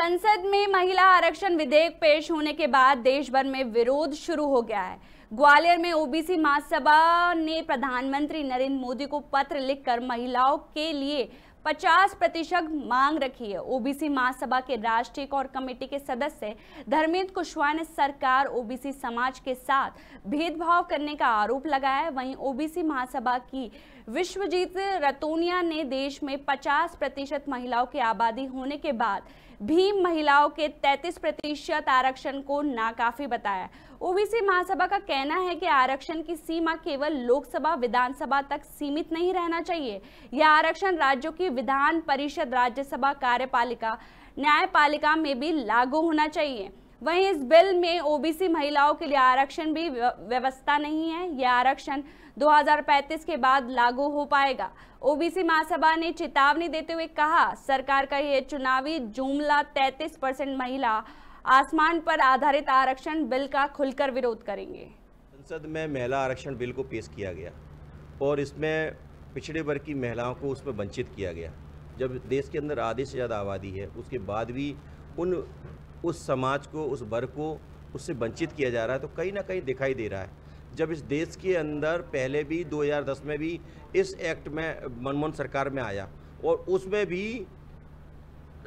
संसद में महिला आरक्षण विधेयक पेश होने के बाद देश भर में विरोध शुरू हो गया है ग्वालियर में ओबीसी महासभा ने प्रधानमंत्री नरेंद्र मोदी को पत्र लिखकर महिलाओं के लिए 50 प्रतिशत मांग रखी है ओबीसी महासभा के राष्ट्रीय कोर कमेटी के सदस्य धर्मेंद्र कुशवाहा ने सरकार ओबीसी समाज के साथ भेदभाव करने का आरोप लगाया है वहीं ओबीसी महासभा की विश्वजीत रतोनिया ने देश में 50 प्रतिशत महिलाओं की आबादी होने के बाद भी महिलाओं के 33 प्रतिशत आरक्षण को नाकाफी बताया ओबीसी महासभा का कहना है कि आरक्षण की सीमा केवल लोकसभा विधानसभा तक सीमित नहीं रहना चाहिए यह आरक्षण राज्यों की भी विधान परिषद राज्यसभा कार्यपालिका न्यायपालिका में भी लागू होना चाहिए वहीं इस बिल में ओबीसी महिलाओं के लिए आरक्षण भी व्यवस्था नहीं है यह आरक्षण 2035 के बाद लागू हो पाएगा ओबीसी महासभा ने चेतावनी देते हुए कहा सरकार का यह चुनावी जुमला 33 परसेंट महिला आसमान पर आधारित आरक्षण बिल का खुलकर विरोध करेंगे संसद में महिला आरक्षण बिल को पेश किया गया और इसमें पिछड़े वर्ग की महिलाओं को उसमें वंचित किया गया जब देश के अंदर आधे से ज़्यादा आबादी है उसके बाद भी उन उस समाज को उस वर्ग को उससे वंचित किया जा रहा है तो कहीं ना कहीं दिखाई दे रहा है जब इस देश के अंदर पहले भी 2010 में भी इस एक्ट में मनमोहन सरकार में आया और उसमें भी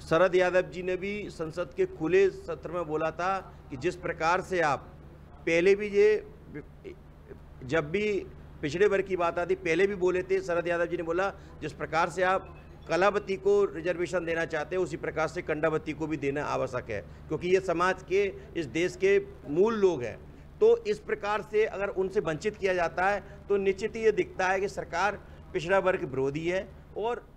शरद यादव जी ने भी संसद के खुले सत्र में बोला था कि जिस प्रकार से आप पहले भी ये जब भी पिछड़े वर्ग की बात आती पहले भी बोले थे शरद यादव जी ने बोला जिस प्रकार से आप कलावती को रिजर्वेशन देना चाहते हैं उसी प्रकार से कंडावती को भी देना आवश्यक है क्योंकि ये समाज के इस देश के मूल लोग हैं तो इस प्रकार से अगर उनसे वंचित किया जाता है तो निश्चित ही ये दिखता है कि सरकार पिछड़ा वर्ग विरोधी है और